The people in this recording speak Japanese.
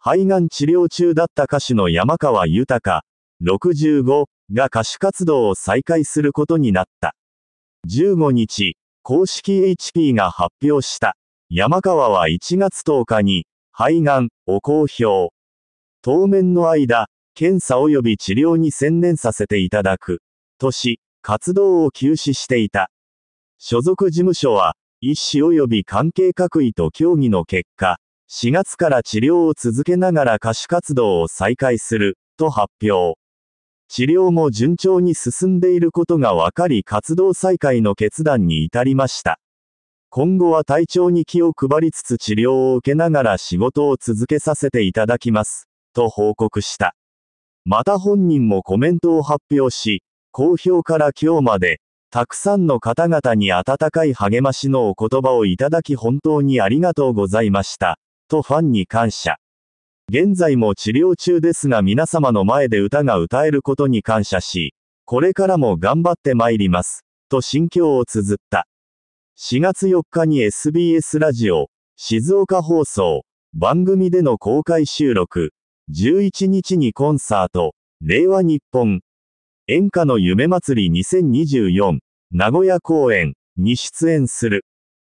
肺がん治療中だった歌手の山川豊、65が歌手活動を再開することになった。15日、公式 HP が発表した。山川は1月10日に、肺がんを公表。当面の間、検査及び治療に専念させていただく。とし、活動を休止していた。所属事務所は、医師及び関係各位と協議の結果、4月から治療を続けながら歌手活動を再開する、と発表。治療も順調に進んでいることが分かり活動再開の決断に至りました。今後は体調に気を配りつつ治療を受けながら仕事を続けさせていただきます、と報告した。また本人もコメントを発表し、公表から今日まで、たくさんの方々に温かい励ましのお言葉をいただき本当にありがとうございました。とファンに感謝。現在も治療中ですが皆様の前で歌が歌えることに感謝し、これからも頑張って参ります。と心境を綴った。4月4日に SBS ラジオ、静岡放送、番組での公開収録、11日にコンサート、令和日本、演歌の夢祭り2024、名古屋公演に出演する。